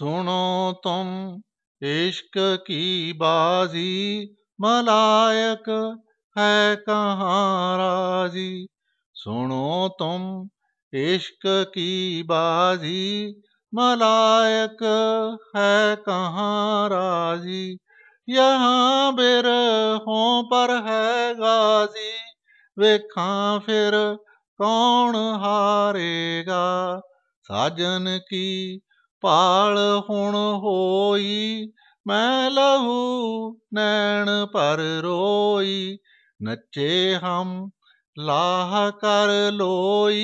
सुनो तुम इश्क की बाजी मलायक है कहाँ राजी सुनो तुम इश्क की बाजी मलायक है कहाँ राजी यहाँ हो पर है गाजी वेखा फिर कौन हारेगा साजन की ਪਾਲ ਹੁਣ ਹੋਈ मैं लहू नैन पर रोई नचे हम लाह कर लोई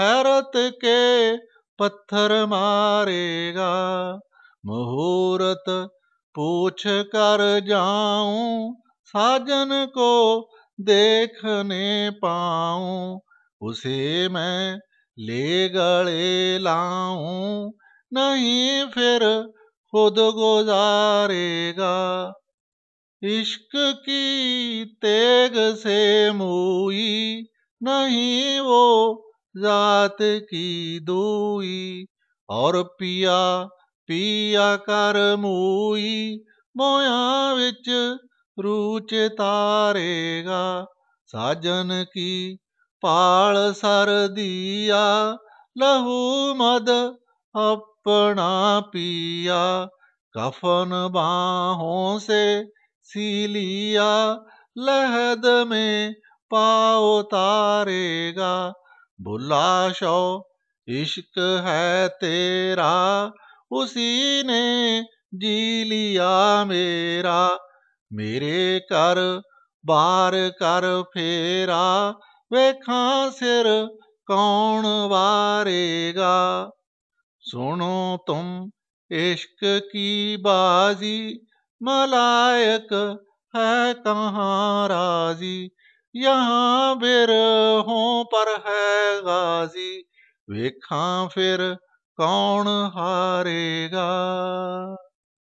हैरत के पत्थर मारेगा मुहूर्त पूछ कर जाऊं साजन को देखने पाऊं उसे मैं ले गले लाऊं नहीं फिर खुद गुजारेगा इश्क की तेग से मोई नहीं वो जात की दूई और पिया पिया कर मोई मोया विच रूच तारेगा साजन की पाल सर दिया लहू मद अपना पिया कफन बाहों से सी लहद में पाओ तारेगा भुला शो इश्क है तेरा उसी ने जी लिया मेरा मेरे कर बार कर फेरा वे खां सिर कौन वारेगा सुनो तुम इश्क की बाजी मलायक है कहाँ राजी यहाँ बिर हो पर है गाजी वेखा फिर कौन हारेगा